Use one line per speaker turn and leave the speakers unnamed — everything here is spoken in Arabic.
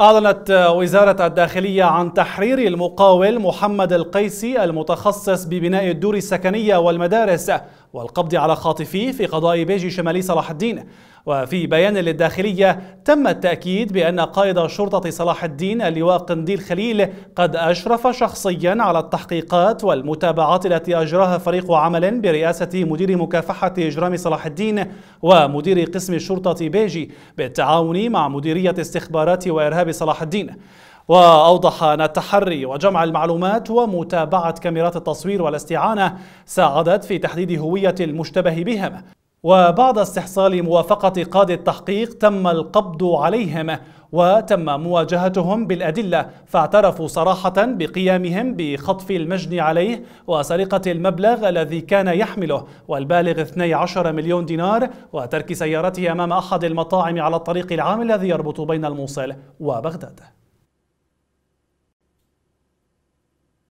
أعلنت وزارة الداخلية عن تحرير المقاول محمد القيسي المتخصص ببناء الدور السكنية والمدارس والقبض على خاطفيه في قضاء بيجي شمالي صلاح الدين وفي بيان للداخلية تم التأكيد بأن قائد شرطة صلاح الدين اللواء قنديل خليل قد أشرف شخصيا على التحقيقات والمتابعات التي أجراها فريق عمل برئاسة مدير مكافحة إجرام صلاح الدين ومدير قسم الشرطة بيجي بالتعاون مع مديرية استخبارات وإرهاب صلاح الدين وأوضح أن التحري وجمع المعلومات ومتابعة كاميرات التصوير والاستعانة ساعدت في تحديد هوية المشتبه بهم وبعد استحصال موافقة قاضي التحقيق تم القبض عليهم وتم مواجهتهم بالأدلة فاعترفوا صراحة بقيامهم بخطف المجني عليه وسرقة المبلغ الذي كان يحمله والبالغ 12 مليون دينار وترك سيارته أمام أحد المطاعم على الطريق العام الذي يربط بين الموصل وبغداد